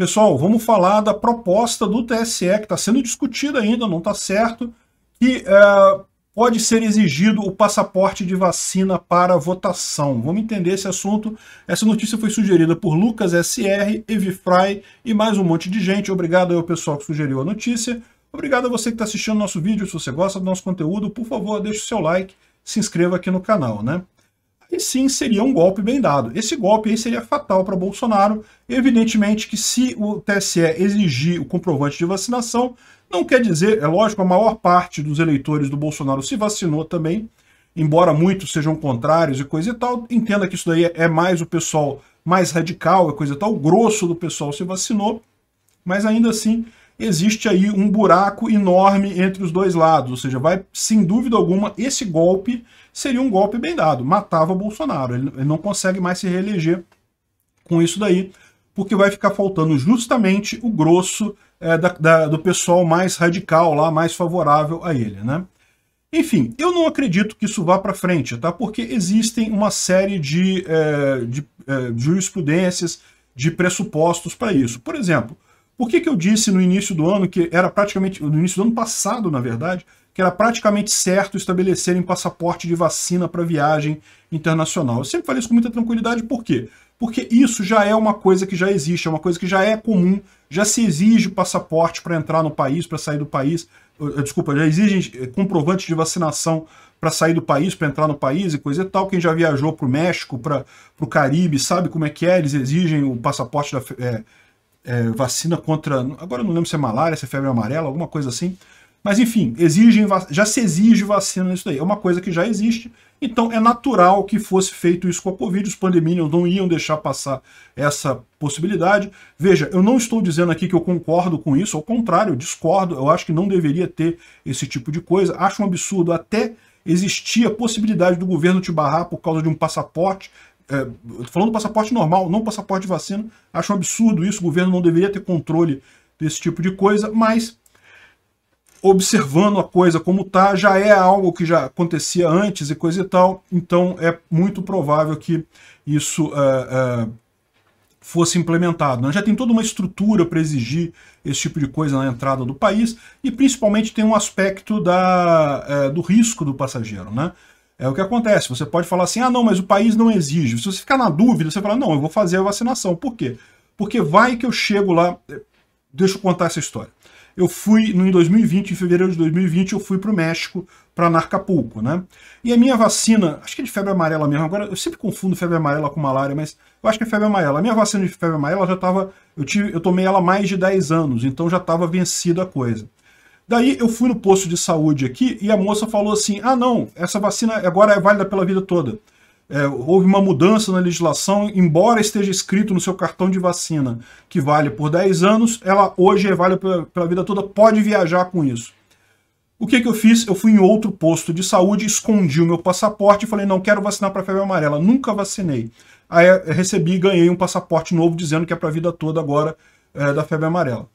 Pessoal, vamos falar da proposta do TSE, que está sendo discutida ainda, não está certo, que é, pode ser exigido o passaporte de vacina para votação. Vamos entender esse assunto. Essa notícia foi sugerida por Lucas SR, Evi Fry e mais um monte de gente. Obrigado ao pessoal que sugeriu a notícia. Obrigado a você que está assistindo nosso vídeo. Se você gosta do nosso conteúdo, por favor, deixe o seu like, se inscreva aqui no canal, né? e sim seria um golpe bem dado. Esse golpe aí seria fatal para Bolsonaro. Evidentemente que se o TSE exigir o comprovante de vacinação, não quer dizer, é lógico, a maior parte dos eleitores do Bolsonaro se vacinou também, embora muitos sejam contrários e coisa e tal. Entenda que isso daí é mais o pessoal mais radical, a é coisa e tal, o grosso do pessoal se vacinou, mas ainda assim existe aí um buraco enorme entre os dois lados, ou seja, vai, sem dúvida alguma, esse golpe seria um golpe bem dado, matava Bolsonaro, ele, não consegue mais se reeleger com isso daí, porque vai ficar faltando justamente o grosso é, da, da, do pessoal mais radical lá, mais favorável a ele, né? Enfim, eu não acredito que isso vá para frente, tá? Porque existem uma série de, é, de é, jurisprudências, de pressupostos para isso. Por exemplo, por que, que eu disse no início do ano, que era praticamente, no início do ano passado, na verdade, que era praticamente certo estabelecerem passaporte de vacina para viagem internacional? Eu sempre falei isso com muita tranquilidade, por quê? Porque isso já é uma coisa que já existe, é uma coisa que já é comum, já se exige passaporte para entrar no país, para sair do país, eh, desculpa, já exigem eh, comprovantes de vacinação para sair do país, para entrar no país e coisa e tal. Quem já viajou para o México, para o Caribe, sabe como é que é, eles exigem o passaporte da, é, é, vacina contra. Agora eu não lembro se é malária, se é febre amarela, alguma coisa assim. Mas enfim, exigem, já se exige vacina nisso daí. É uma coisa que já existe. Então é natural que fosse feito isso com a Covid. Os pandemias não iam deixar passar essa possibilidade. Veja, eu não estou dizendo aqui que eu concordo com isso. Ao contrário, eu discordo. Eu acho que não deveria ter esse tipo de coisa. Acho um absurdo até existia a possibilidade do governo te barrar por causa de um passaporte é, falando do passaporte normal, não passaporte de vacina, acho um absurdo isso, o governo não deveria ter controle desse tipo de coisa, mas observando a coisa como está, já é algo que já acontecia antes e coisa e tal, então é muito provável que isso é, é, fosse implementado. Né? Já tem toda uma estrutura para exigir esse tipo de coisa na entrada do país e principalmente tem um aspecto da, é, do risco do passageiro. Né? É o que acontece. Você pode falar assim, ah, não, mas o país não exige. Se você ficar na dúvida, você fala, não, eu vou fazer a vacinação. Por quê? Porque vai que eu chego lá... Eh, deixa eu contar essa história. Eu fui, em 2020, em fevereiro de 2020, eu fui para o México, para Narcapulco, né? E a minha vacina, acho que é de febre amarela mesmo, agora eu sempre confundo febre amarela com malária, mas eu acho que é febre amarela. A minha vacina de febre amarela já estava, eu, eu tomei ela há mais de 10 anos, então já estava vencida a coisa. Daí eu fui no posto de saúde aqui e a moça falou assim, ah não, essa vacina agora é válida pela vida toda. É, houve uma mudança na legislação, embora esteja escrito no seu cartão de vacina que vale por 10 anos, ela hoje é válida pela, pela vida toda, pode viajar com isso. O que, que eu fiz? Eu fui em outro posto de saúde, escondi o meu passaporte e falei, não quero vacinar para febre amarela, nunca vacinei. Aí eh, recebi e ganhei um passaporte novo dizendo que é para a vida toda agora é, da febre amarela.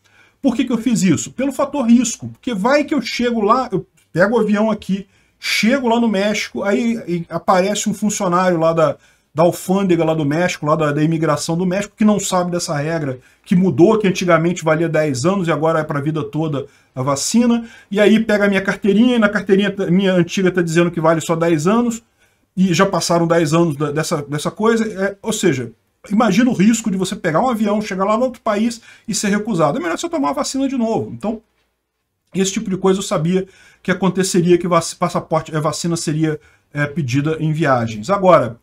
Por que, que eu fiz isso? Pelo fator risco. Porque vai que eu chego lá, eu pego o avião aqui, chego lá no México, aí aparece um funcionário lá da, da alfândega lá do México, lá da, da, imigração do México, que não sabe dessa regra, que mudou, que antigamente valia 10 anos e agora é para a vida toda a vacina, e aí pega a minha carteirinha, e na carteirinha minha antiga está dizendo que vale só 10 anos, e já passaram 10 anos da, dessa, dessa coisa, é, ou seja, imagina o risco de você pegar um avião, chegar lá no outro país e ser recusado. É melhor você tomar a vacina de novo. Então, esse tipo de coisa eu sabia que aconteceria, que passaporte, a eh, vacina seria é, pedida em viagens. Agora,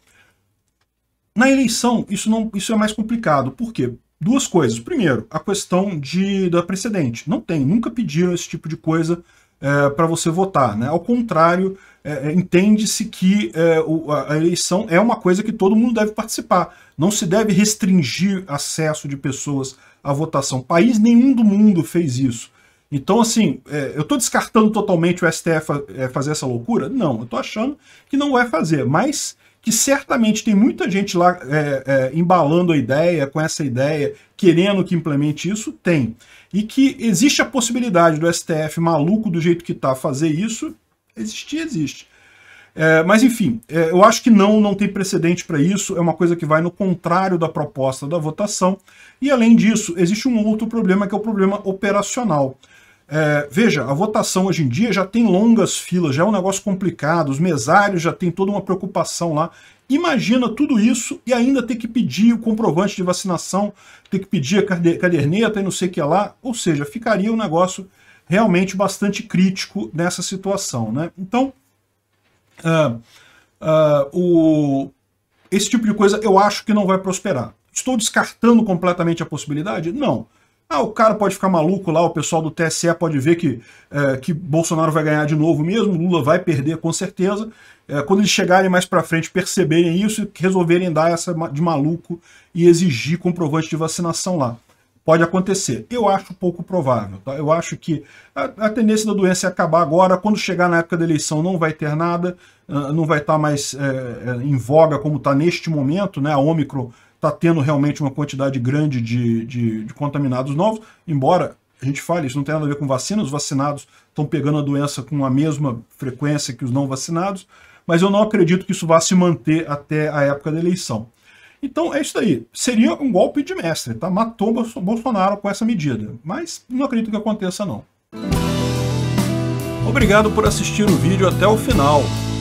na eleição, isso, não, isso é mais complicado. Por quê? Duas coisas. Primeiro, a questão de, da precedente. Não tem, nunca pediram esse tipo de coisa é, para você votar. Né? Ao contrário, é, é entende-se que é, o, a eleição é uma coisa que todo mundo deve participar. Não se deve restringir acesso de pessoas à votação. País nenhum do mundo fez isso. Então, assim, é, eu estou descartando totalmente o STF é, fazer essa loucura? Não, eu estou achando que não vai fazer. Mas que certamente tem muita gente lá é, é, embalando a ideia, com essa ideia, querendo que implemente isso, tem. E que existe a possibilidade do STF maluco do jeito que está fazer isso, existir, existe. É, mas enfim, é, eu acho que não, não tem precedente para isso, é uma coisa que vai no contrário da proposta da votação. E além disso, existe um outro problema que é o problema operacional. É, veja, a votação hoje em dia já tem longas filas, já é um negócio complicado, os mesários já tem toda uma preocupação lá. Imagina tudo isso e ainda ter que pedir o comprovante de vacinação, ter que pedir a caderneta e não sei o que lá. Ou seja, ficaria um negócio realmente bastante crítico nessa situação. Né? Então, uh, uh, o, esse tipo de coisa eu acho que não vai prosperar. Estou descartando completamente a possibilidade? Não. Não. Ah, o cara pode ficar maluco lá, o pessoal do TSE pode ver que, é, que Bolsonaro vai ganhar de novo mesmo, Lula vai perder com certeza. É, quando eles chegarem mais para frente, perceberem isso e resolverem dar essa de maluco e exigir comprovante de vacinação lá. Pode acontecer. Eu acho pouco provável. Tá? Eu acho que a, a, tendência da doença é acabar agora. Quando chegar na época da eleição, não vai ter nada, ah, não vai estar tá mais é, é, em voga como está neste momento. Né? A Omicron está tendo realmente uma quantidade grande de, de, de, contaminados novos, embora a gente fale, isso não tem nada a ver com vacina, os vacinados estão pegando a doença com a mesma frequência que os não vacinados, mas eu não acredito que isso vá se manter até a época da eleição. Então é isso aí. Seria um golpe de mestre, tá? Matou Bolsonaro com essa medida. Mas não acredito que aconteça, não. Obrigado por assistir o vídeo até o final.